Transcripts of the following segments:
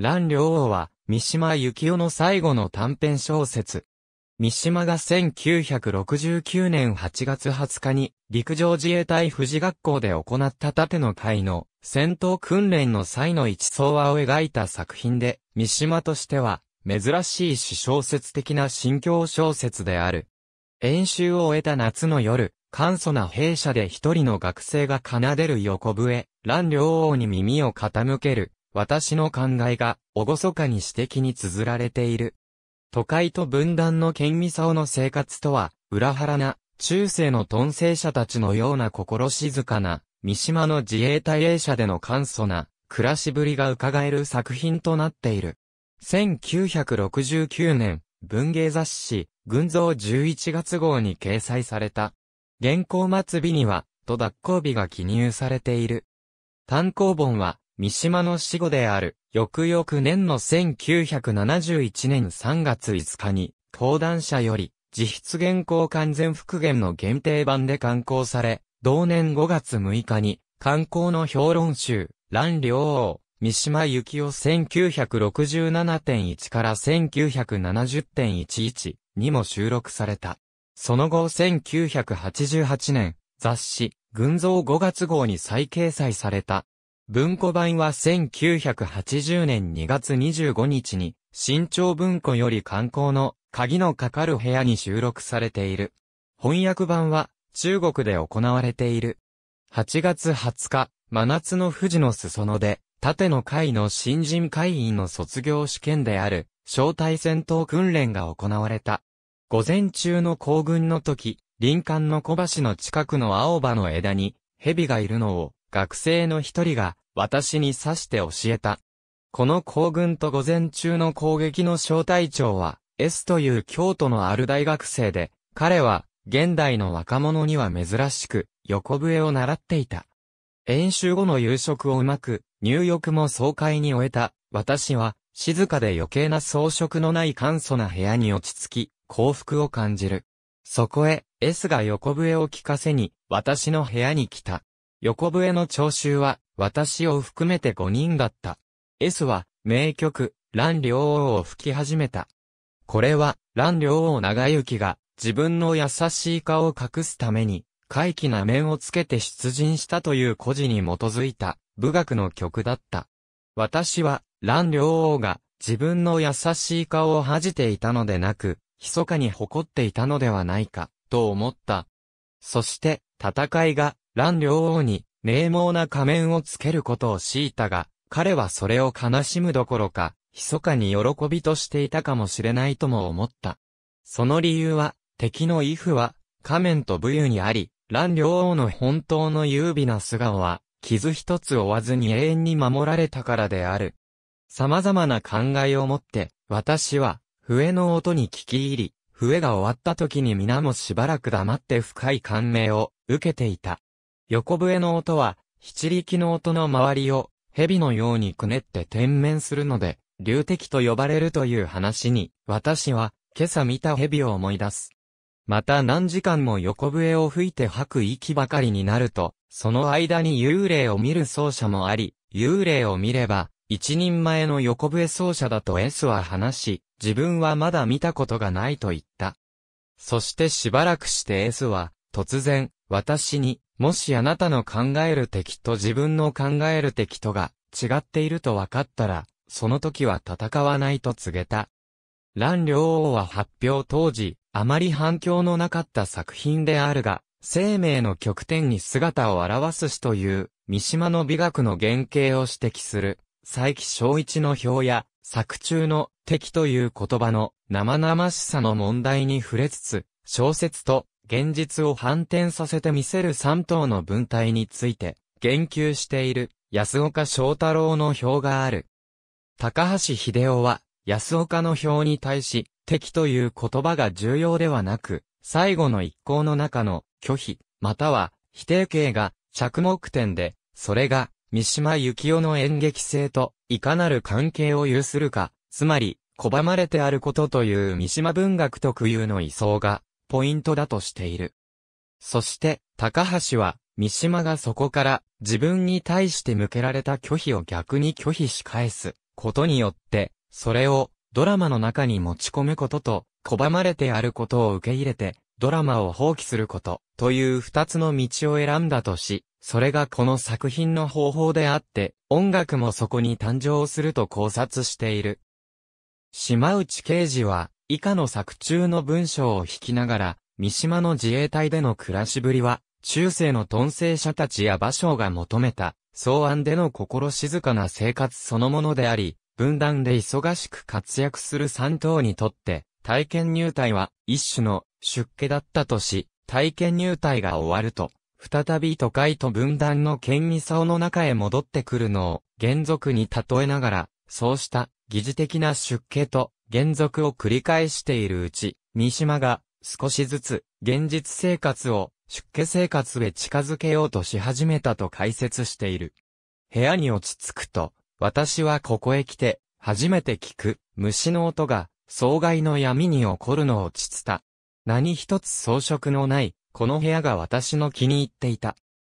蘭両王は、三島幸紀夫の最後の短編小説。三島が1969年8月20日に陸上自衛隊富士学校で行った盾の会の戦闘訓練の際の一層話を描いた作品で、三島としては珍しい詩小説的な心境小説である。演習を終えた夏の夜、簡素な弊社で一人の学生が奏でる横笛、乱両王に耳を傾ける。私の考えが、おごそかに私的に綴られている。都会と分断の県民さおの生活とは、裏腹な、中世の遁世者たちのような心静かな、三島の自衛隊営舎での簡素な、暮らしぶりが伺える作品となっている。1969年、文芸雑誌、群像11月号に掲載された。原稿末尾には、と脱行日が記入されている。単行本は、三島の死後である、翌々年の1971年3月5日に、講談社より、自筆原稿完全復元の限定版で刊行され、同年5月6日に、刊行の評論集、乱良王、三島幸紀1967.1から1970.11にも収録された。その後1988年、雑誌、群像5月号に再掲載された。文庫版は1980年2月25日に、新潮文庫より観光の鍵のかかる部屋に収録されている。翻訳版は中国で行われている。8月20日、真夏の富士の裾野で、縦の会の新人会員の卒業試験である、招待戦闘訓練が行われた。午前中の行軍の時、林間の小橋の近くの青葉の枝に、蛇がいるのを学生の一人が、私に指して教えた。この行軍と午前中の攻撃の小隊長は、S という京都のある大学生で、彼は、現代の若者には珍しく、横笛を習っていた。演習後の夕食をうまく、入浴も爽快に終えた、私は、静かで余計な装飾のない簡素な部屋に落ち着き、幸福を感じる。そこへ、S が横笛を聞かせに、私の部屋に来た。横笛の聴衆は、私を含めて5人だった。S は、名曲、乱両王を吹き始めた。これは、乱両王長行が、自分の優しい顔を隠すために、怪奇な面をつけて出陣したという故事に基づいた、武学の曲だった。私は、乱両王が、自分の優しい顔を恥じていたのでなく、密かに誇っていたのではないか、と思った。そして、戦いが、蘭両王に、名猛な仮面をつけることを強いたが、彼はそれを悲しむどころか、密かに喜びとしていたかもしれないとも思った。その理由は、敵のイフは、仮面と武勇にあり、蘭両王の本当の優美な素顔は、傷一つ負わずに永遠に守られたからである。様々な考えを持って、私は、笛の音に聞き入り、笛が終わった時に皆もしばらく黙って深い感銘を受けていた。横笛の音は、七力の音の周りを、蛇のようにくねって天面するので、流敵と呼ばれるという話に、私は、今朝見た蛇を思い出す。また何時間も横笛を吹いて吐く息ばかりになると、その間に幽霊を見る奏者もあり、幽霊を見れば、一人前の横笛奏者だと S は話し、自分はまだ見たことがないと言った。そしてしばらくして S は、突然、私に、もしあなたの考える敵と自分の考える敵とが違っていると分かったら、その時は戦わないと告げた。蘭陵王は発表当時、あまり反響のなかった作品であるが、生命の極点に姿を現すしという、三島の美学の原型を指摘する、佐伯昭一の表や、作中の敵という言葉の生々しさの問題に触れつつ、小説と現実を反転させてみせる三等の文体について、言及している、安岡翔太郎の表がある。高橋秀夫は、安岡の表に対し、敵という言葉が重要ではなく、最後の一行の中の拒否、または否定形が着目点で、それが三島由紀夫の演劇性といかなる関係を有するか、つまり拒まれてあることという三島文学特有の位相がポイントだとしている。そして、高橋は、三島がそこから自分に対して向けられた拒否を逆に拒否し返すことによって、それをドラマの中に持ち込むことと、拒まれてあることを受け入れて、ドラマを放棄すること、という二つの道を選んだとし、それがこの作品の方法であって、音楽もそこに誕生すると考察している。島内刑事は、以下の作中の文章を引きながら、三島の自衛隊での暮らしぶりは、中世の遁世者たちや馬蕉が求めた、草案での心静かな生活そのものであり、分断で忙しく活躍する三党にとって、体験入隊は一種の出家だったとし、体験入隊が終わると、再び都会と分断の権威層の中へ戻ってくるのを、原族に例えながら、そうした、疑似的な出家と、原俗を繰り返しているうち、三島が少しずつ現実生活を出家生活へ近づけようとし始めたと解説している。部屋に落ち着くと、私はここへ来て、初めて聞く、虫の音が、障害の闇に起こるのを落ち着た。何一つ装飾のない、この部屋が私の気に入っていた。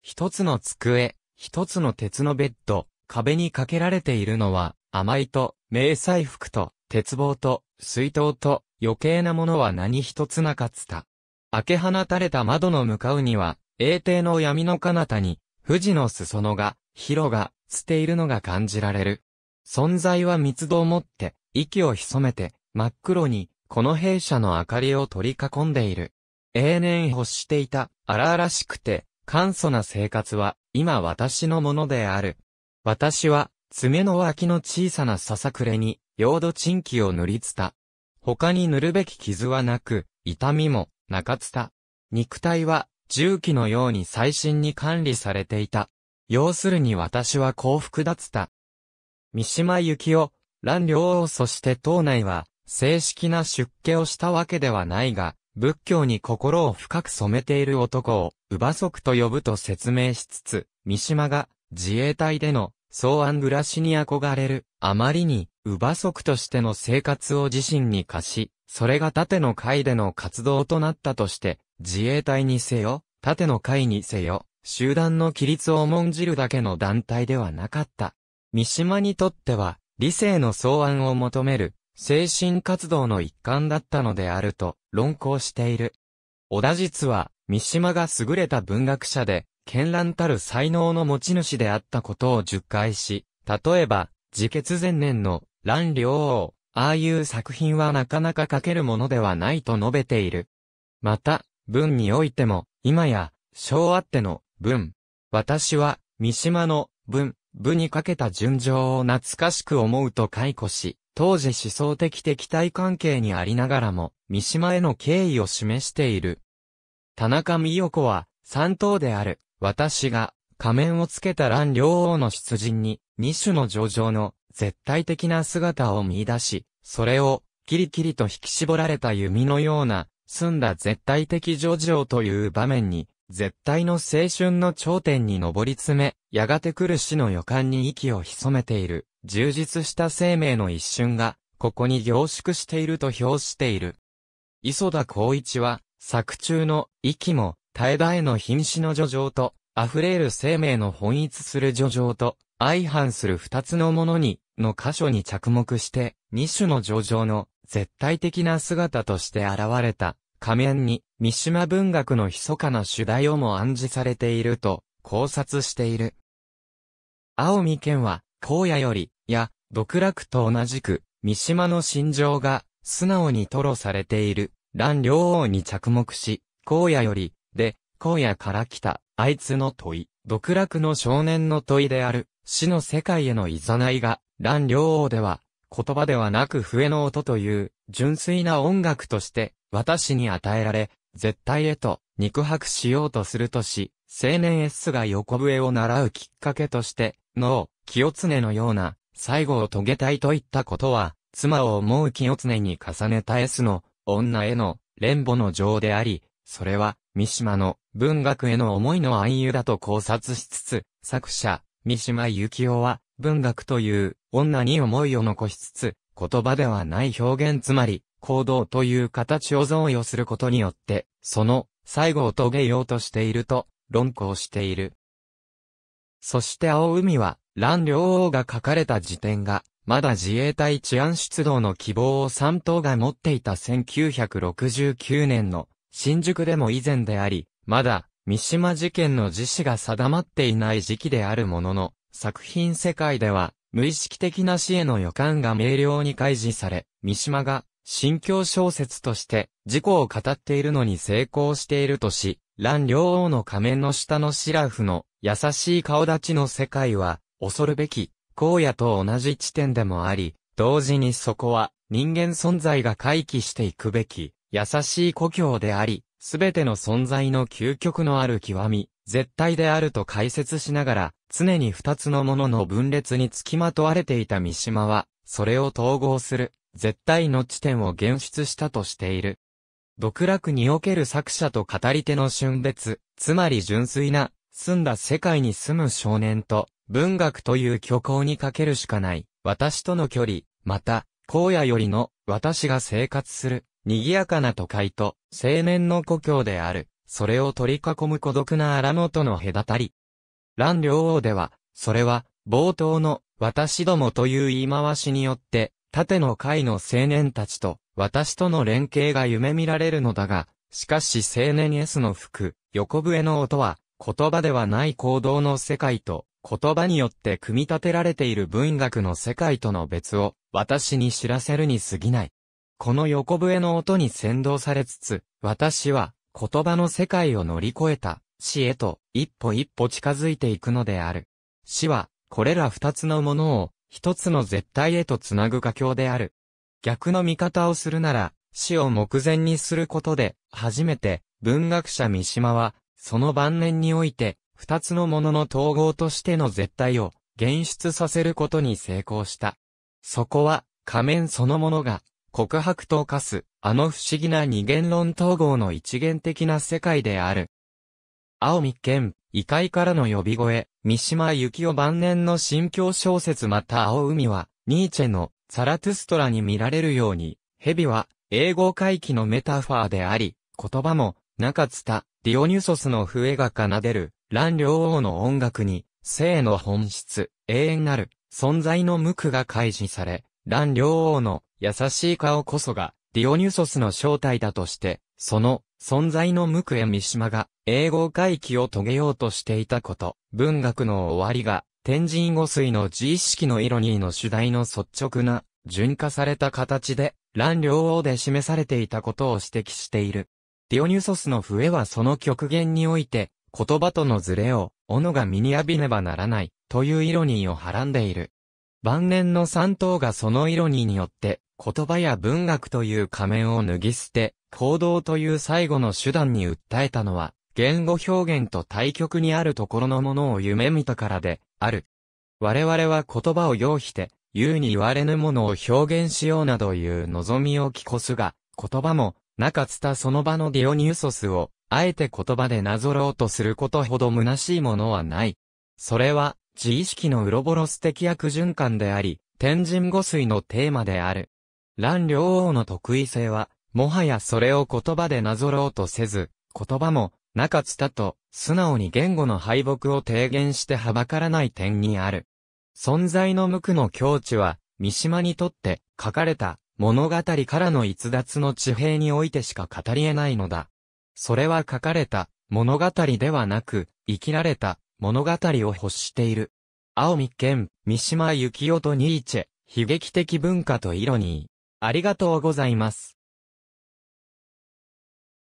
一つの机、一つの鉄のベッド、壁にかけられているのは、甘いと、迷彩服と、鉄棒と、水筒と、余計なものは何一つなかった。開け放たれた窓の向かうには、永帝の闇の彼方に、富士の裾野が、広が、捨ているのが感じられる。存在は密度を持って、息を潜めて、真っ黒に、この弊社の明かりを取り囲んでいる。永年欲していた、荒々しくて、簡素な生活は、今私のものである。私は、爪の脇の小さなささくれに、用土チンキを塗りつた。他に塗るべき傷はなく、痛みも、なかつた。肉体は、重機のように最新に管理されていた。要するに私は幸福だつた。三島幸紀夫、蘭陵王そして党内は、正式な出家をしたわけではないが、仏教に心を深く染めている男を、乳母族と呼ぶと説明しつつ、三島が、自衛隊での草案暮らしに憧れる、あまりに、ウバ族としての生活を自身に課し、それが盾の会での活動となったとして、自衛隊にせよ、盾の会にせよ、集団の規律を重んじるだけの団体ではなかった。三島にとっては、理性の草案を求める、精神活動の一環だったのであると、論考している。小田実は、三島が優れた文学者で、絢爛たる才能の持ち主であったことを述回し、例えば、自決前年の乱了。王、ああいう作品はなかなか書けるものではないと述べている。また、文においても、今や、昭和っての文。私は、三島の文、部にかけた順情を懐かしく思うと解雇し、当時思想的敵対関係にありながらも、三島への敬意を示している。田中美代子は、三等である、私が仮面をつけた乱両王の出陣に、二種の上場の絶対的な姿を見出し、それを、キリキリと引き絞られた弓のような、澄んだ絶対的上場という場面に、絶対の青春の頂点に上り詰め、やがて来る死の予感に息を潜めている、充実した生命の一瞬が、ここに凝縮していると評している。磯田光一は、作中の、息も、絶え絶えの瀕死の叙情と、溢れる生命の本一する叙情と、相反する二つのものに、の箇所に着目して、二種の叙情の絶対的な姿として現れた、仮面に、三島文学の密かな主題をも暗示されていると、考察している。青見県は、荒野より、や、独楽と同じく、三島の心情が、素直に吐露されている、乱両王に着目し、荒野より、で、荒野から来た、あいつの問い、独楽の少年の問いである、死の世界への誘いが、乱両王では、言葉ではなく笛の音という、純粋な音楽として、私に与えられ、絶対へと、肉薄しようとするとし、青年 S が横笛を習うきっかけとして、脳、清常のような、最後を遂げたいといったことは、妻を思う清常に重ねた S の、女への、連母の情であり、それは、三島の文学への思いの暗喩だと考察しつつ、作者、三島由紀夫は、文学という女に思いを残しつつ、言葉ではない表現つまり、行動という形を贈与することによって、その最後を遂げようとしていると論考している。そして青海は、乱両王が書かれた辞典が、まだ自衛隊治安出動の希望を三党が持っていた1969年の新宿でも以前であり、まだ、三島事件の自死が定まっていない時期であるものの、作品世界では、無意識的な死への予感が明瞭に開示され、三島が、新境小説として、事故を語っているのに成功しているとし、乱両王の仮面の下のシラフの、優しい顔立ちの世界は、恐るべき、荒野と同じ地点でもあり、同時にそこは、人間存在が回帰していくべき、優しい故郷であり、すべての存在の究極のある極み、絶対であると解説しながら、常に二つのものの分裂につきまとわれていた三島は、それを統合する、絶対の地点を現出したとしている。独楽における作者と語り手の春別、つまり純粋な、住んだ世界に住む少年と、文学という虚構にかけるしかない、私との距離、また、荒野よりの、私が生活する、賑やかな都会と、青年の故郷である、それを取り囲む孤独な荒野との隔たり。乱了王では、それは、冒頭の、私どもという言い回しによって、縦の会の青年たちと、私との連携が夢見られるのだが、しかし青年 S の服、横笛の音は、言葉ではない行動の世界と、言葉によって組み立てられている文学の世界との別を、私に知らせるに過ぎない。この横笛の音に先導されつつ、私は言葉の世界を乗り越えた死へと一歩一歩近づいていくのである。死はこれら二つのものを一つの絶対へとつなぐ佳境である。逆の見方をするなら、死を目前にすることで、初めて文学者三島は、その晩年において、二つのものの統合としての絶対を、現出させることに成功した。そこは、仮面そのものが、告白と化す、あの不思議な二元論統合の一元的な世界である。青見健、異界からの呼び声、三島由紀夫晩年の新境小説また青海は、ニーチェのサラトゥストラに見られるように、蛇は英語回帰のメタファーであり、言葉も、中津田、ディオニュソスの笛が奏でる、乱両王の音楽に、生の本質、永遠なる、存在の無垢が開示され、乱両王の優しい顔こそが、ディオニュソスの正体だとして、その、存在の無垢や三島が、英語回帰を遂げようとしていたこと、文学の終わりが、天神五水の自意識のイロニーの主題の率直な、純化された形で、乱両王で示されていたことを指摘している。ディオニュソスの笛はその極限において、言葉とのズレを、斧が身に浴びねばならない、というイロニーをはらんでいる。晩年の三頭がその色によって、言葉や文学という仮面を脱ぎ捨て、行動という最後の手段に訴えたのは、言語表現と対極にあるところのものを夢見たからで、ある。我々は言葉を意して、言うに言われぬものを表現しようなどいう望みを聞こすが、言葉も、中つたその場のディオニウソスを、あえて言葉でなぞろうとすることほど虚しいものはない。それは、自意識のウロボロス的悪循環であり、天神五水のテーマである。乱両王の得意性は、もはやそれを言葉でなぞろうとせず、言葉も、なかったと、素直に言語の敗北を提言してはばからない点にある。存在の無垢の境地は、三島にとって書かれた物語からの逸脱の地平においてしか語り得ないのだ。それは書かれた物語ではなく、生きられた物語を欲している。青見県、三島由紀夫とニーチェ、悲劇的文化とイロニー。ありがとうございます。